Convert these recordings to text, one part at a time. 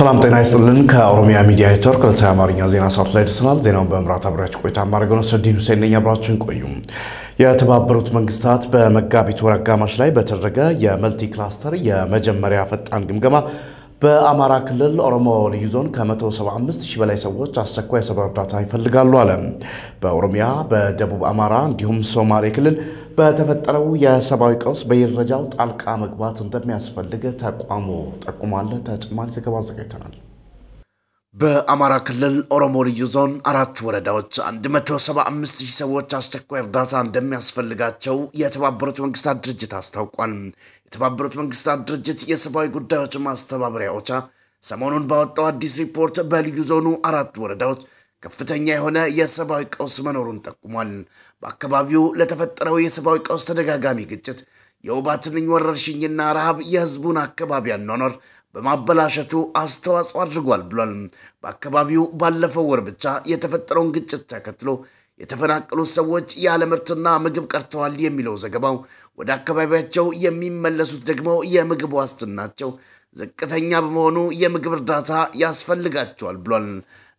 ሰላም ጤና ይስጥልን። ከኦሮሚያ ሚዲያ ኔትወርክ ዕለታዊ አማርኛ ዜና ሰዓት ላይ ደርሰናል። ዜናውን በመምራት አብራችሁ ቆይታ ማድረግ ነው። ሰዲን ሁሴን ነኝ። አብራችሁን ቆዩ። የተባበሩት መንግስታት በመጋቢት ወር አጋማሽ ላይ በተደረገ የመልቲ ክላስተር የመጀመሪያ ፈጣን ግምገማ በአማራ ክልል ኦሮሞ ልዩ ዞን ከ175 ሺህ በላይ ሰዎች አስቸኳይ የሰብዓዊ እርዳታ ይፈልጋሉ አለ። በኦሮሚያ በደቡብ አማራ እንዲሁም ሶማሌ ክልል በተፈጠረው የሰብዓዊ ቀውስ በየደረጃው ጣልቃ መግባት እንደሚያስፈልግ ተቋሙ ጠቁሟል። ተጨማሪ ዘገባ አዘጋጅተናል። በአማራ ክልል ኦሮሞ ልዩ ዞን አራት ወረዳዎች 175 ሺህ ሰዎች አስቸኳይ እርዳታ እንደሚያስፈልጋቸው የተባበሩት መንግስታት ድርጅት አስታውቋል። የተባበሩት መንግስታት ድርጅት የሰብአዊ ጉዳዮች ማስተባበሪያ ኦቻ ሰሞኑን ባወጣው አዲስ ሪፖርት በልዩ ዞኑ አራት ወረዳዎች ከፍተኛ የሆነ የሰብአዊ ቀውስ መኖሩን ጠቁሟል። በአካባቢው ለተፈጠረው የሰብአዊ ቀውስ ተደጋጋሚ ግጭት፣ የወባ ትንኝ ወረርሽኝና ረሃብ የህዝቡን አካባቢ አኗኗር በማበላሸቱ አስተዋጽኦ አድርጓል ብሏል። በአካባቢው ባለፈው ወር ብቻ የተፈጠረውን ግጭት ተከትሎ የተፈናቀሉ ሰዎች ያለ ምርትና ምግብ ቀርተዋል የሚለው ዘገባው፣ ወደ አካባቢያቸው የሚመለሱት ደግሞ የምግብ ዋስትናቸው ዝቅተኛ በመሆኑ የምግብ እርዳታ ያስፈልጋቸዋል ብሏል።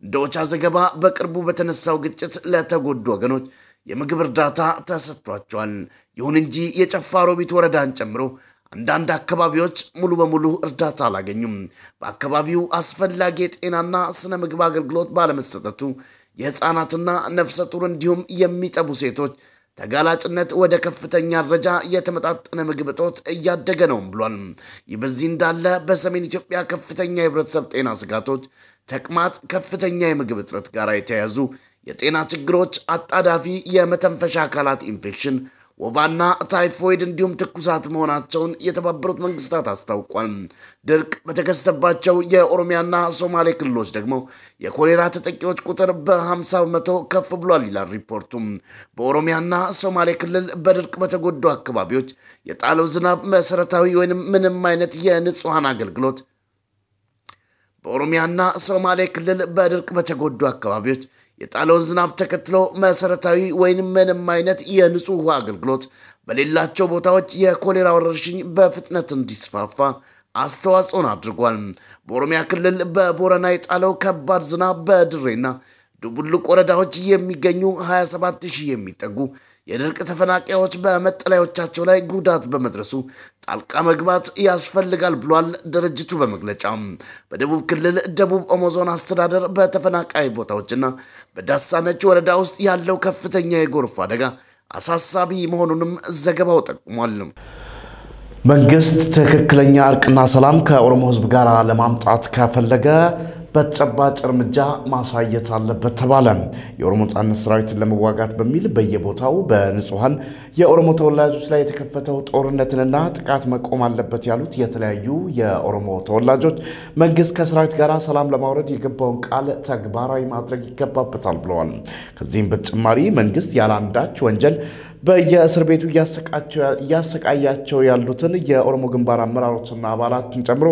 እንደ ኦቻ ዘገባ በቅርቡ በተነሳው ግጭት ለተጎዱ ወገኖች የምግብ እርዳታ ተሰጥቷቸዋል። ይሁን እንጂ የጨፋ ሮቢት ወረዳን ጨምሮ አንዳንድ አካባቢዎች ሙሉ በሙሉ እርዳታ አላገኙም። በአካባቢው አስፈላጊ የጤናና ስነ ምግብ አገልግሎት ባለመሰጠቱ የሕፃናትና ነፍሰ ጡር እንዲሁም የሚጠቡ ሴቶች ተጋላጭነት ወደ ከፍተኛ ደረጃ የተመጣጠነ ምግብ እጦት እያደገ ነውም ብሏል። ይህ በዚህ እንዳለ በሰሜን ኢትዮጵያ ከፍተኛ የህብረተሰብ ጤና ስጋቶች፣ ተቅማጥ፣ ከፍተኛ የምግብ እጥረት ጋር የተያያዙ የጤና ችግሮች፣ አጣዳፊ የመተንፈሻ አካላት ኢንፌክሽን ወባና ታይፎይድ እንዲሁም ትኩሳት መሆናቸውን የተባበሩት መንግስታት አስታውቋል። ድርቅ በተከሰተባቸው የኦሮሚያና ሶማሌ ክልሎች ደግሞ የኮሌራ ተጠቂዎች ቁጥር በ50 በመቶ ከፍ ብሏል ይላል ሪፖርቱም። በኦሮሚያና ሶማሌ ክልል በድርቅ በተጎዱ አካባቢዎች የጣለው ዝናብ መሰረታዊ ወይም ምንም አይነት የንጹሐን አገልግሎት በኦሮሚያና ሶማሌ ክልል በድርቅ በተጎዱ አካባቢዎች የጣለውን ዝናብ ተከትሎ መሰረታዊ ወይም ምንም አይነት የንጹህ ውሃ አገልግሎት በሌላቸው ቦታዎች የኮሌራ ወረርሽኝ በፍጥነት እንዲስፋፋ አስተዋጽኦን አድርጓል። በኦሮሚያ ክልል በቦረና የጣለው ከባድ ዝናብ በድሬና ዱቡልቅ ወረዳዎች የሚገኙ 27 ሺህ የሚጠጉ የድርቅ ተፈናቃዮች በመጠለያዎቻቸው ላይ ጉዳት በመድረሱ ጣልቃ መግባት ያስፈልጋል ብሏል ድርጅቱ በመግለጫ በደቡብ ክልል ደቡብ ኦሞ ዞን አስተዳደር በተፈናቃይ ቦታዎችና በዳሳነች ወረዳ ውስጥ ያለው ከፍተኛ የጎርፍ አደጋ አሳሳቢ መሆኑንም ዘገባው ጠቁሟል። መንግስት ትክክለኛ እርቅና ሰላም ከኦሮሞ ህዝብ ጋር ለማምጣት ከፈለገ በተጨባጭ እርምጃ ማሳየት አለበት ተባለ። የኦሮሞ ነጻነት ሰራዊትን ለመዋጋት በሚል በየቦታው በንጹሐን የኦሮሞ ተወላጆች ላይ የተከፈተው ጦርነትንና ጥቃት መቆም አለበት ያሉት የተለያዩ የኦሮሞ ተወላጆች መንግስት ከሰራዊት ጋር ሰላም ለማውረድ የገባውን ቃል ተግባራዊ ማድረግ ይገባበታል ብለዋል። ከዚህም በተጨማሪ መንግስት ያለ ወንጀል በየእስር ቤቱ እያሰቃያቸው ያሉትን የኦሮሞ ግንባር አመራሮችና አባላትን ጨምሮ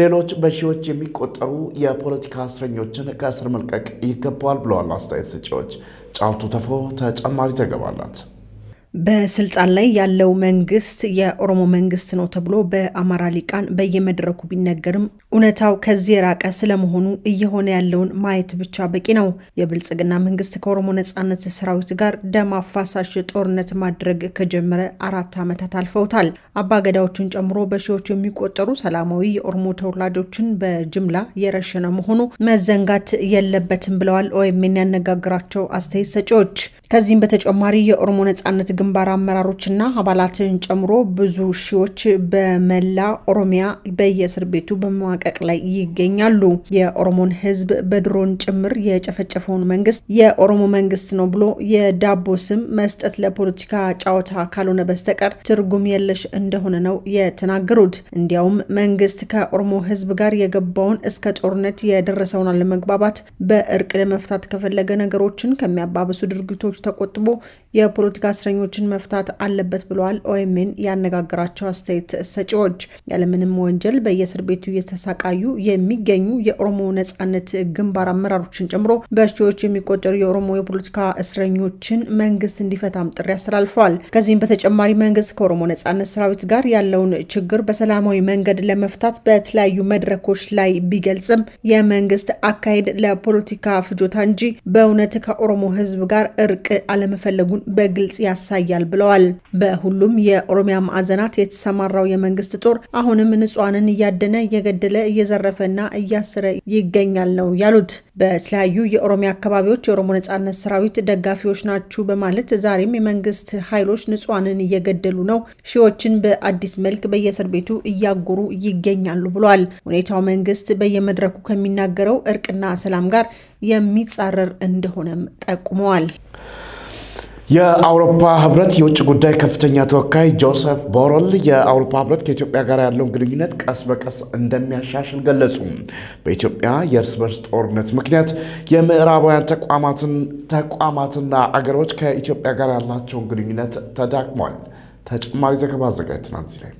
ሌሎች በሺዎች የሚቆጠሩ የፖለቲ የፖለቲካ እስረኞችን ከእስር መልቀቅ ይገባዋል ብለዋል አስተያየት ሰጪዎች። ጫልቱ ተፎ ተጨማሪ ዘገባ አላት። በስልጣን ላይ ያለው መንግስት የኦሮሞ መንግስት ነው ተብሎ በአማራ ሊቃን በየመድረኩ ቢነገርም እውነታው ከዚህ የራቀ ስለመሆኑ እየሆነ ያለውን ማየት ብቻ በቂ ነው። የብልጽግና መንግስት ከኦሮሞ ነጻነት ሰራዊት ጋር ደም አፋሳሽ ጦርነት ማድረግ ከጀመረ አራት ዓመታት አልፈውታል። አባገዳዎችን ጨምሮ በሺዎች የሚቆጠሩ ሰላማዊ የኦሮሞ ተወላጆችን በጅምላ የረሸነ መሆኑ መዘንጋት የለበትም ብለዋል ወይም የሚያነጋግራቸው አስተያየት ሰጪዎች። ከዚህም በተጨማሪ የኦሮሞ ነጻነት ግንባር አመራሮችና አባላትን ጨምሮ ብዙ ሺዎች በመላ ኦሮሚያ በየእስር ቤቱ በመዋቀቅ ላይ ይገኛሉ። የኦሮሞን ህዝብ በድሮን ጭምር የጨፈጨፈውን መንግስት የኦሮሞ መንግስት ነው ብሎ የዳቦ ስም መስጠት ለፖለቲካ ጨዋታ ካልሆነ በስተቀር ትርጉም የለሽ እንደሆነ ነው የተናገሩት። እንዲያውም መንግስት ከኦሮሞ ህዝብ ጋር የገባውን እስከ ጦርነት የደረሰውን አለመግባባት በእርቅ ለመፍታት ከፈለገ ነገሮችን ከሚያባብሱ ድርጊቶች ተቆጥቦ የፖለቲካ እስረኞችን መፍታት አለበት ብለዋል ኦኤምኤን ያነጋገራቸው አስተያየት ሰጪዎች። ያለምንም ወንጀል በየእስር ቤቱ እየተሰቃዩ የሚገኙ የኦሮሞ ነጻነት ግንባር አመራሮችን ጨምሮ በሺዎች የሚቆጠሩ የኦሮሞ የፖለቲካ እስረኞችን መንግስት እንዲፈታም ጥሪ አስተላልፈዋል። ከዚህም በተጨማሪ መንግስት ከኦሮሞ ነጻነት ሰራዊት ጋር ያለውን ችግር በሰላማዊ መንገድ ለመፍታት በተለያዩ መድረኮች ላይ ቢገልጽም የመንግስት አካሄድ ለፖለቲካ ፍጆታ እንጂ በእውነት ከኦሮሞ ህዝብ ጋር እርቅ አለመፈለጉን በግልጽ ያሳያል ብለዋል። በሁሉም የኦሮሚያ ማዕዘናት የተሰማራው የመንግስት ጦር አሁንም ንጹሐንን እያደነ እየገደለ እየዘረፈና እያስረ ይገኛል ነው ያሉት። በተለያዩ የኦሮሚያ አካባቢዎች የኦሮሞ ነጻነት ሰራዊት ደጋፊዎች ናችሁ በማለት ዛሬም የመንግስት ኃይሎች ንጹሐንን እየገደሉ ነው፣ ሺዎችን በአዲስ መልክ በየእስር ቤቱ እያጎሩ ይገኛሉ ብለዋል። ሁኔታው መንግስት በየመድረኩ ከሚናገረው እርቅና ሰላም ጋር የሚጻረር እንደሆነም ጠቁመዋል። የአውሮፓ ህብረት የውጭ ጉዳይ ከፍተኛ ተወካይ ጆሴፍ ቦረል የአውሮፓ ህብረት ከኢትዮጵያ ጋር ያለውን ግንኙነት ቀስ በቀስ እንደሚያሻሽል ገለጹ። በኢትዮጵያ የእርስ በርስ ጦርነት ምክንያት የምዕራባውያን ተቋማትና አገሮች ከኢትዮጵያ ጋር ያላቸውን ግንኙነት ተዳክሟል። ተጨማሪ ዘገባ አዘጋጅተናል እዚህ ላይ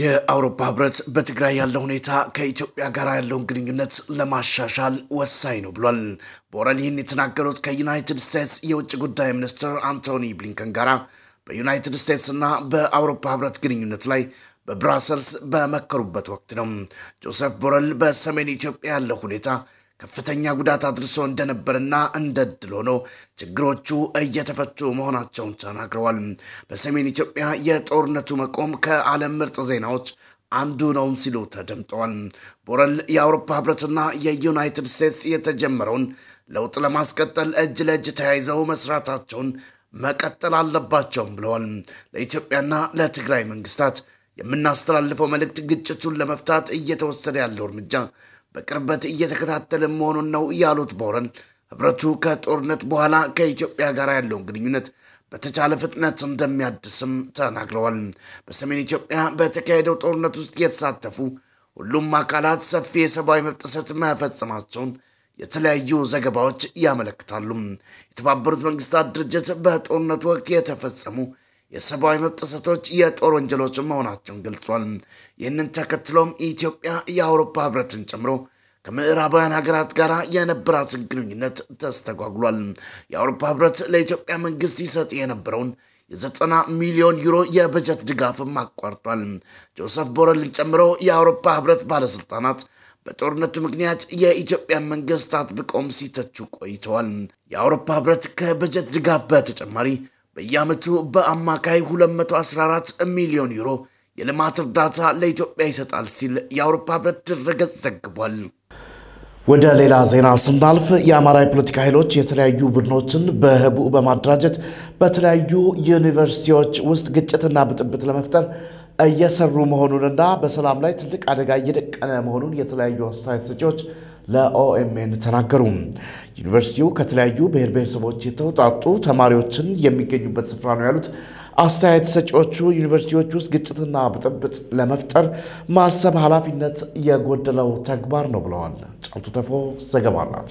የአውሮፓ ህብረት በትግራይ ያለው ሁኔታ ከኢትዮጵያ ጋር ያለውን ግንኙነት ለማሻሻል ወሳኝ ነው ብሏል። ቦረል ይህን የተናገሩት ከዩናይትድ ስቴትስ የውጭ ጉዳይ ሚኒስትር አንቶኒ ብሊንከን ጋር በዩናይትድ ስቴትስ እና በአውሮፓ ህብረት ግንኙነት ላይ በብራሰልስ በመከሩበት ወቅት ነው። ጆሴፍ ቦረል በሰሜን ኢትዮጵያ ያለው ሁኔታ ከፍተኛ ጉዳት አድርሶ እንደነበርና እንደ ድል ሆኖ ችግሮቹ እየተፈቱ መሆናቸውን ተናግረዋል። በሰሜን ኢትዮጵያ የጦርነቱ መቆም ከዓለም ምርጥ ዜናዎች አንዱ ነውም ሲሉ ተደምጠዋል። ቦረል የአውሮፓ ህብረትና የዩናይትድ ስቴትስ የተጀመረውን ለውጥ ለማስቀጠል እጅ ለእጅ ተያይዘው መስራታቸውን መቀጠል አለባቸውም ብለዋል። ለኢትዮጵያና ለትግራይ መንግስታት የምናስተላልፈው መልእክት ግጭቱን ለመፍታት እየተወሰደ ያለው እርምጃ በቅርበት እየተከታተልን መሆኑን ነው ያሉት ቦረን ህብረቱ ከጦርነት በኋላ ከኢትዮጵያ ጋር ያለውን ግንኙነት በተቻለ ፍጥነት እንደሚያድስም ተናግረዋል። በሰሜን ኢትዮጵያ በተካሄደው ጦርነት ውስጥ የተሳተፉ ሁሉም አካላት ሰፊ የሰብአዊ መብት ጥሰት መፈጸማቸውን የተለያዩ ዘገባዎች ያመለክታሉ። የተባበሩት መንግስታት ድርጅት በጦርነቱ ወቅት የተፈጸሙ የሰብአዊ መብት ጥሰቶች የጦር ወንጀሎች መሆናቸውን ገልጿል። ይህንን ተከትሎም ኢትዮጵያ የአውሮፓ ህብረትን ጨምሮ ከምዕራባውያን ሀገራት ጋር የነበራትን ግንኙነት ተስተጓጉሏል። የአውሮፓ ህብረት ለኢትዮጵያ መንግስት ይሰጥ የነበረውን የዘጠና ሚሊዮን ዩሮ የበጀት ድጋፍም አቋርጧል። ጆሰፍ ቦረልን ጨምሮ የአውሮፓ ህብረት ባለስልጣናት በጦርነቱ ምክንያት የኢትዮጵያ መንግስት አጥብቆም ሲተቹ ቆይተዋል። የአውሮፓ ህብረት ከበጀት ድጋፍ በተጨማሪ በየዓመቱ በአማካይ 214 ሚሊዮን ዩሮ የልማት እርዳታ ለኢትዮጵያ ይሰጣል ሲል የአውሮፓ ህብረት ድረገጽ ዘግቧል። ወደ ሌላ ዜና ስናልፍ የአማራ የፖለቲካ ኃይሎች የተለያዩ ቡድኖችን በህቡ በማደራጀት በተለያዩ ዩኒቨርሲቲዎች ውስጥ ግጭትና ብጥብጥ ለመፍጠር እየሰሩ መሆኑንና በሰላም ላይ ትልቅ አደጋ እየደቀነ መሆኑን የተለያዩ አስተያየት ሰጪዎች ለኦኤምኤን ተናገሩ። ዩኒቨርሲቲው ከተለያዩ ብሔር ብሔረሰቦች የተውጣጡ ተማሪዎችን የሚገኙበት ስፍራ ነው ያሉት አስተያየት ሰጪዎቹ ዩኒቨርሲቲዎች ውስጥ ግጭትና ብጥብጥ ለመፍጠር ማሰብ ኃላፊነት የጎደለው ተግባር ነው ብለዋል። ጫልቱ ተፎ ዘገባ አላት።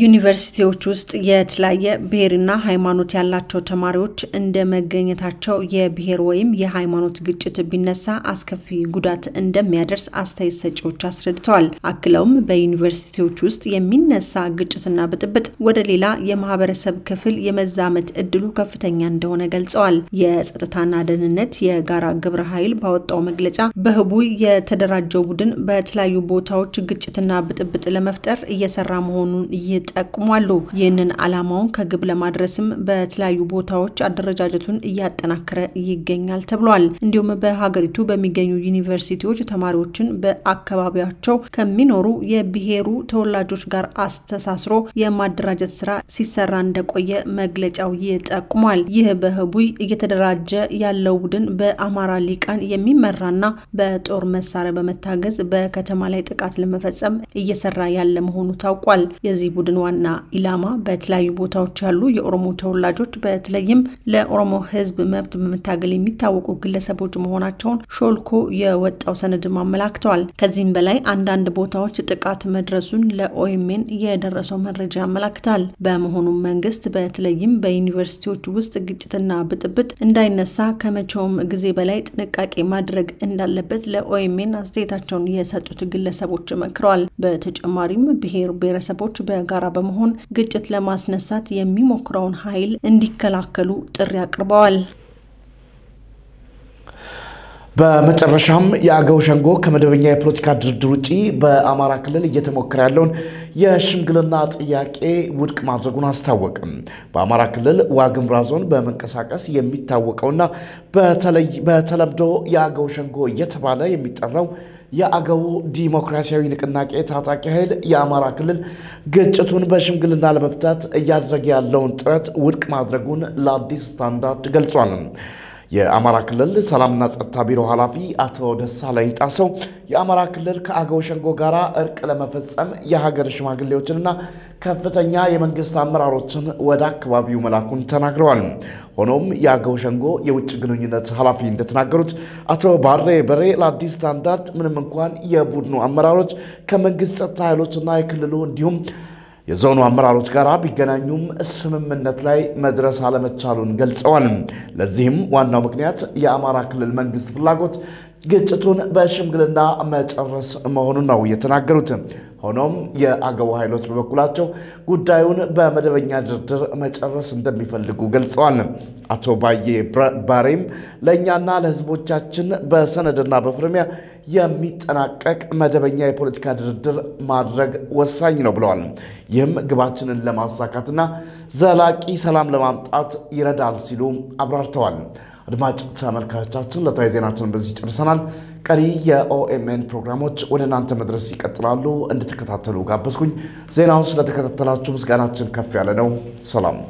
ዩኒቨርሲቲዎች ውስጥ የተለያየ ብሔርና ሃይማኖት ያላቸው ተማሪዎች እንደ መገኘታቸው የብሔር ወይም የሃይማኖት ግጭት ቢነሳ አስከፊ ጉዳት እንደሚያደርስ አስተያየት ሰጪዎች አስረድተዋል። አክለውም በዩኒቨርሲቲዎች ውስጥ የሚነሳ ግጭትና ብጥብጥ ወደ ሌላ የማህበረሰብ ክፍል የመዛመት እድሉ ከፍተኛ እንደሆነ ገልጸዋል። የጸጥታና ደህንነት የጋራ ግብረ ኃይል ባወጣው መግለጫ በህቡ የተደራጀው ቡድን በተለያዩ ቦታዎች ግጭትና ብጥብጥ ለመፍጠር እየሰራ መሆኑን ይጠቁማሉ። ይህንን ዓላማውን ከግብ ለማድረስም በተለያዩ ቦታዎች አደረጃጀቱን እያጠናከረ ይገኛል ተብሏል። እንዲሁም በሀገሪቱ በሚገኙ ዩኒቨርሲቲዎች ተማሪዎችን በአካባቢያቸው ከሚኖሩ የብሔሩ ተወላጆች ጋር አስተሳስሮ የማደራጀት ስራ ሲሰራ እንደቆየ መግለጫው ይጠቁሟል። ይህ በህቡይ እየተደራጀ ያለው ቡድን በአማራ ሊቃን የሚመራና በጦር መሳሪያ በመታገዝ በከተማ ላይ ጥቃት ለመፈጸም እየሰራ ያለ መሆኑ ታውቋል። የዚህ ቡድን ቡድን ዋና ኢላማ በተለያዩ ቦታዎች ያሉ የኦሮሞ ተወላጆች በተለይም ለኦሮሞ ሕዝብ መብት በመታገል የሚታወቁ ግለሰቦች መሆናቸውን ሾልኮ የወጣው ሰነድም አመላክተዋል። ከዚህም በላይ አንዳንድ ቦታዎች ጥቃት መድረሱን ለኦኤምኤን የደረሰው መረጃ ያመላክታል። በመሆኑም መንግስት በተለይም በዩኒቨርሲቲዎች ውስጥ ግጭትና ብጥብጥ እንዳይነሳ ከመቼውም ጊዜ በላይ ጥንቃቄ ማድረግ እንዳለበት ለኦኤምኤን አስተያየታቸውን የሰጡት ግለሰቦች መክረዋል። በተጨማሪም ብሔር ብሔረሰቦች በጋ ጋር በመሆን ግጭት ለማስነሳት የሚሞክረውን ኃይል እንዲከላከሉ ጥሪ አቅርበዋል። በመጨረሻም የአገው ሸንጎ ከመደበኛ የፖለቲካ ድርድር ውጪ በአማራ ክልል እየተሞከረ ያለውን የሽምግልና ጥያቄ ውድቅ ማድረጉን አስታወቅም። በአማራ ክልል ዋግምራ ዞን በመንቀሳቀስ የሚታወቀውና በተለምዶ የአገው ሸንጎ እየተባለ የሚጠራው የአገው ዲሞክራሲያዊ ንቅናቄ ታጣቂ ኃይል የአማራ ክልል ግጭቱን በሽምግልና ለመፍታት እያደረገ ያለውን ጥረት ውድቅ ማድረጉን ለአዲስ ስታንዳርድ ገልጿል። የአማራ ክልል ሰላምና ጸጥታ ቢሮ ኃላፊ አቶ ደሳለኝ ጣሰው የአማራ ክልል ከአገው ሸንጎ ጋር እርቅ ለመፈጸም የሀገር ሽማግሌዎችንና ከፍተኛ የመንግስት አመራሮችን ወደ አካባቢው መላኩን ተናግረዋል። ሆኖም የአገው ሸንጎ የውጭ ግንኙነት ኃላፊ እንደተናገሩት አቶ ባሬ በሬ ለአዲስ ስታንዳርድ ምንም እንኳን የቡድኑ አመራሮች ከመንግስት ጸጥታ ኃይሎችና የክልሉ እንዲሁም የዞኑ አመራሮች ጋር ቢገናኙም ስምምነት ላይ መድረስ አለመቻሉን ገልጸዋል። ለዚህም ዋናው ምክንያት የአማራ ክልል መንግስት ፍላጎት ግጭቱን በሽምግልና መጨረስ መሆኑን ነው የተናገሩት። ሆኖም የአገው ኃይሎች በበኩላቸው ጉዳዩን በመደበኛ ድርድር መጨረስ እንደሚፈልጉ ገልጸዋል። አቶ ባዬ ባሬም ለእኛና ለህዝቦቻችን በሰነድና በፍርሚያ የሚጠናቀቅ መደበኛ የፖለቲካ ድርድር ማድረግ ወሳኝ ነው ብለዋል። ይህም ግባችንን ለማሳካትና ዘላቂ ሰላም ለማምጣት ይረዳል ሲሉ አብራርተዋል። አድማጭ ተመልካቾቻችን ለታይ ዜናችን በዚህ ጨርሰናል። ቀሪ የኦኤምኤን ፕሮግራሞች ወደ እናንተ መድረስ ይቀጥላሉ። እንድትከታተሉ ጋበዝኩኝ። ዜናውን ስለተከታተላችሁ ምስጋናችን ከፍ ያለ ነው። ሰላም